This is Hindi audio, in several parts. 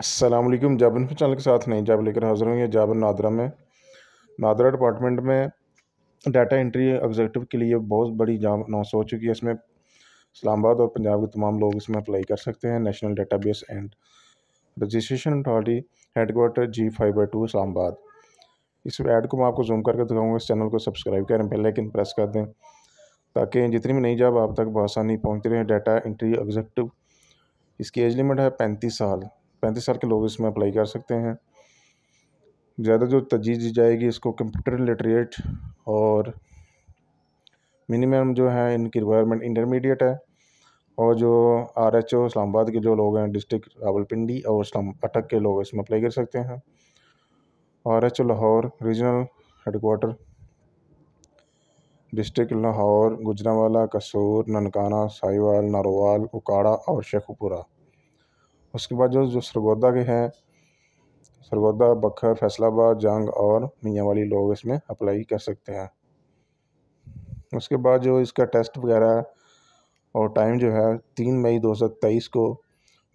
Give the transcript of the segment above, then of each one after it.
असलम जाबन फिर चैनल के साथ नहीं जाब लेकर हाजिर हुई है जाबन नादरा में नादरा डिपार्टमेंट में डाटा एंट्री एग्जेक्टिव के लिए बहुत बड़ी जाम अनाउंस हो चुकी है इसमें इस्लामाबाद और पंजाब के तमाम लोग इसमें अप्लाई कर सकते हैं national data base and registration authority headquarter G five by two Islamabad इस ऐड को मैं आपको जूम करके दिखाऊंगा इस चैनल को सब्सक्राइब करें पहले लेकिन प्रेस कर दें ताकि जितनी भी नई जॉब आप तक बहुत आसानी पहुँच रहे हैं डाटा एंट्री एग्जेक्टिव इसकी एज लिमिट है पैंतीस साल पैंतीस साल के लोग इसमें अप्लाई कर सकते हैं ज़्यादा जो तजीज दी जाएगी इसको कंप्यूटर लिटरेट और मिनिमम जो है इनकी रिक्वायरमेंट इंटरमीडिएट है और जो आर एच ओ इस्लामाबाद के जो लोग हैं डिस्ट्रिक्ट रावलपिंडी और इस्लाम अटक के लोग इसमें अप्लाई कर सकते हैं R H O Lahore regional headquarter district Lahore Gujranwala Kasur Nankana Sahiwal Narowal उकाड़ा और शेखुपुरा उसके बाद जो जो सरगोदा के हैं सरगोदा बखर फैसलाबाद जंग और मियाँ वाली लोग इसमें अप्लाई कर सकते हैं उसके बाद जो इसका टेस्ट वगैरह और टाइम जो है तीन मई दो हज़ार तेईस को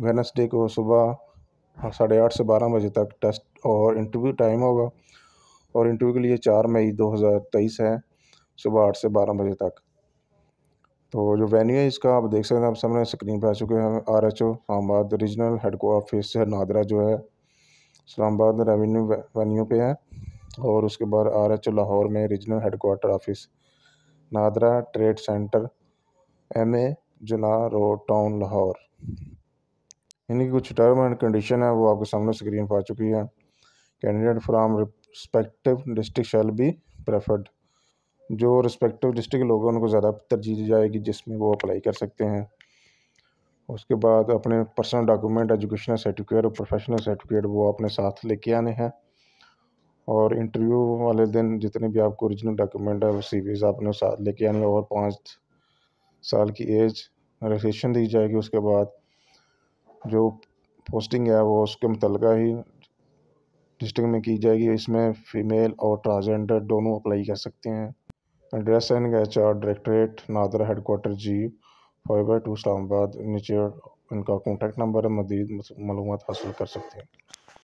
वेनसडे को सुबह साढ़े आठ से बारह बजे तक टेस्ट और इंटरव्यू टाइम होगा और इंटरव्यू के लिए चार मई दो हज़ार तेईस है सुबह आठ से बारह बजे तक तो जो वेन्यू है इसका आप देख सकते हैं आप सामने स्क्रीन पर आ चुके हैं R H O Islamabad regional head को ऑफिस है नादरा जो है इस्लामाबाद रेवेन्यू वेन्यू पे है और उसके बाद आर एच ओ लाहौर में regional headquarter office NADRA trade centre M A Jinnah road town Lahore इनकी कुछ टर्म एंड कंडीशन है वो आपके सामने स्क्रीन पर आ चुकी है candidate from respective district shall be preferred जो रिस्पेक्टिव डिस्ट्रिक्ट लोग हैं उनको ज़्यादा तरजीह दी जाएगी जिसमें वो अप्लाई कर सकते हैं उसके बाद अपने पर्सनल डॉक्यूमेंट एजुकेशनल सर्टिफिकेट और प्रोफेशनल सर्टिफिकेट वो अपने साथ लेके आने हैं और इंटरव्यू वाले दिन जितने भी आपको ओरिजिनल डॉक्यूमेंट है वो सी आपने साथ लेके आने और पाँच साल की एज रजिस्ट्रेशन दी जाएगी उसके बाद जो पोस्टिंग है वो उसके मुतल ही डिस्ट्रिक्ट में की जाएगी इसमें फ़ीमेल और ट्रांसजेंडर दोनों अप्लाई कर सकते हैं address N H R directorate NADRA headquarter G five by two Islamabad नीचे इनका कॉन्टैक्ट नंबर है मजीद मालूम हासिल कर सकते हैं